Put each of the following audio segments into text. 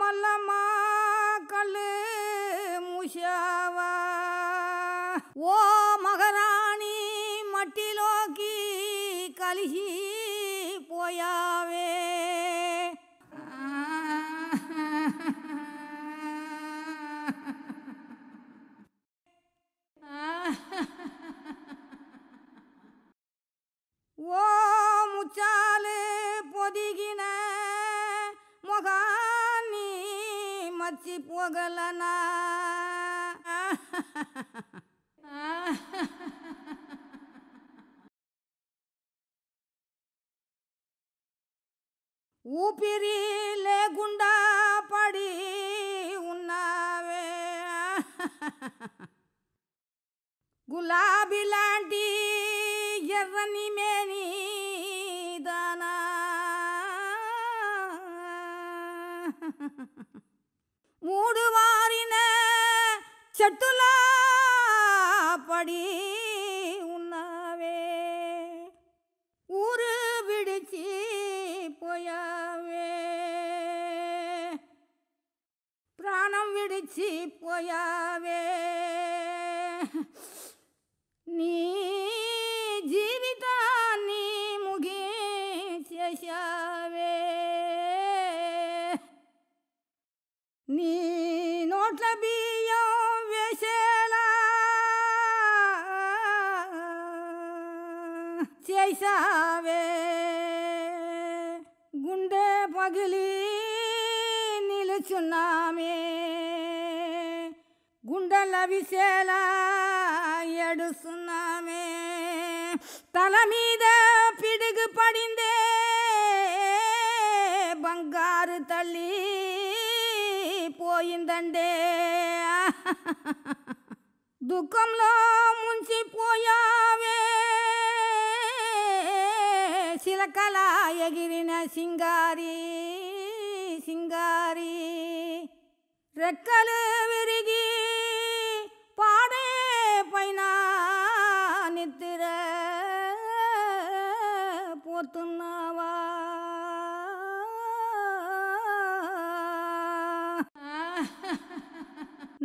மல்லமாக்கல்லு முஷாவா ஓ மகராணி மட்டிலோக்கி கலிஹி போயாவே మర్చిపోగలనా ఊపిరి లేకుండా పడి ఉన్నావే గులాబీ లాంటి ఎర్రని మేని దానా மூடுவாரின செட்டுலா படி உண்ணாவே ஊரு விடுச்சி போயாவே பிராணம் விடுச்சி போயாவே நீ ஜீவிதா நீ முகே சேஷா కోట్ల బియ్యం వేసేలా చేసావే గుండె పగిలి నిలుచున్నామే గుండెల విసేలా ఎడుస్తున్నామే తల మీద పిడుగు పడిందే బంగారు తల్లి పోయిందండే దుఃఖంలో మున్సిపోయావే చిలకలా ఎగిరిన సింగారి సింగారి రెక్కలు విరిగి పాడే పైన నిద్ర పోతున్నావా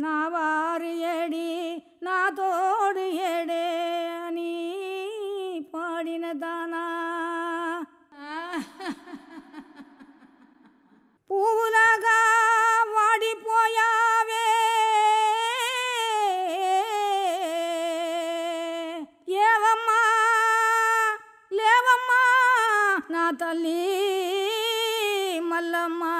நாவாரியடி நாதோடு எடே அணி பாடினதானா பூவுலகா வாடி போயாவே ஏவம்மா லேவம்மா நான் தள்ளி மல்லம்மா